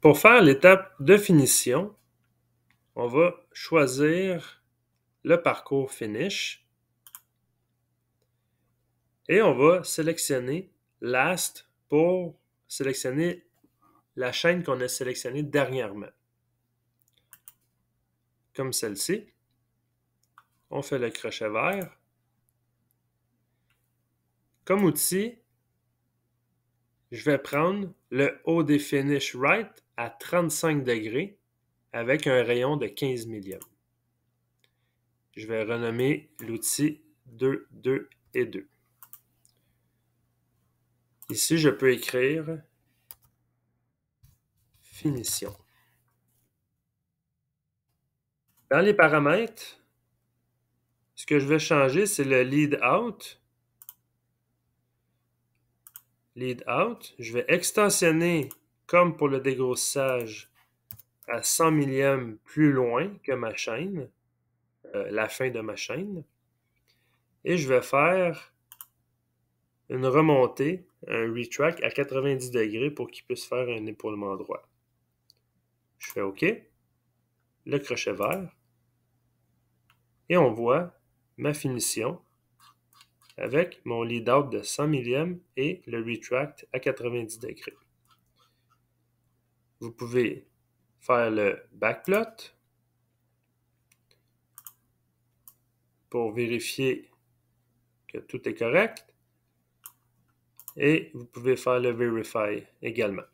Pour faire l'étape de finition, on va choisir le parcours Finish et on va sélectionner Last pour sélectionner la chaîne qu'on a sélectionnée dernièrement. Comme celle-ci. On fait le crochet vert. Comme outil, je vais prendre le haut des Finish Right 35 degrés avec un rayon de 15 millièmes. Je vais renommer l'outil 2, 2 et 2. Ici, je peux écrire finition. Dans les paramètres, ce que je vais changer, c'est le lead out. Lead out, je vais extensionner comme pour le dégrossage à 100 millième plus loin que ma chaîne, euh, la fin de ma chaîne. Et je vais faire une remontée, un retract à 90 degrés pour qu'il puisse faire un épaulement droit. Je fais OK, le crochet vert, et on voit ma finition avec mon lead-out de 100 millième et le retract à 90 degrés vous pouvez faire le backplot pour vérifier que tout est correct. Et vous pouvez faire le verify également.